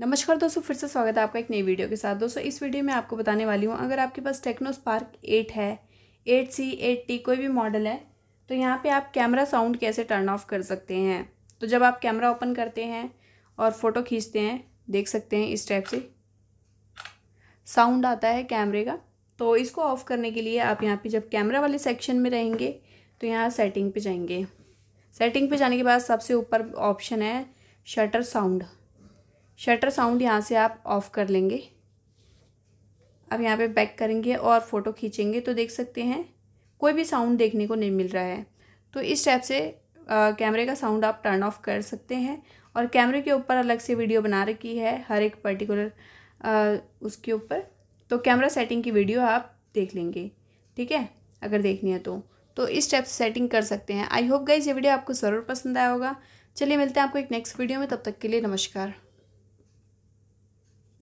नमस्कार दोस्तों फिर से स्वागत है आपका एक नई वीडियो के साथ दोस्तों इस वीडियो में आपको बताने वाली हूँ अगर आपके पास टेक्नो स्पार्क एट है एट सी एट टी कोई भी मॉडल है तो यहाँ पे आप कैमरा साउंड कैसे टर्न ऑफ कर सकते हैं तो जब आप कैमरा ओपन करते हैं और फ़ोटो खींचते हैं देख सकते हैं इस टाइप से साउंड आता है कैमरे का तो इसको ऑफ़ करने के लिए आप यहाँ पर जब कैमरा वाले सेक्शन में रहेंगे तो यहाँ सेटिंग पर जाएंगे सेटिंग पर जाने के बाद सबसे ऊपर ऑप्शन है शटर साउंड शटर साउंड यहाँ से आप ऑफ़ कर लेंगे अब यहाँ पे बैक करेंगे और फ़ोटो खींचेंगे तो देख सकते हैं कोई भी साउंड देखने को नहीं मिल रहा है तो इस टाइप से कैमरे का साउंड आप टर्न ऑफ कर सकते हैं और कैमरे के ऊपर अलग से वीडियो बना रखी है हर एक पर्टिकुलर उसके ऊपर तो कैमरा सेटिंग की वीडियो आप देख लेंगे ठीक है अगर देखनी है तो तो इस टाइप से सेटिंग कर सकते हैं आई होप गाइज ये वीडियो आपको ज़रूर पसंद आया होगा चलिए मिलते हैं आपको एक नेक्स्ट वीडियो में तब तक के लिए नमस्कार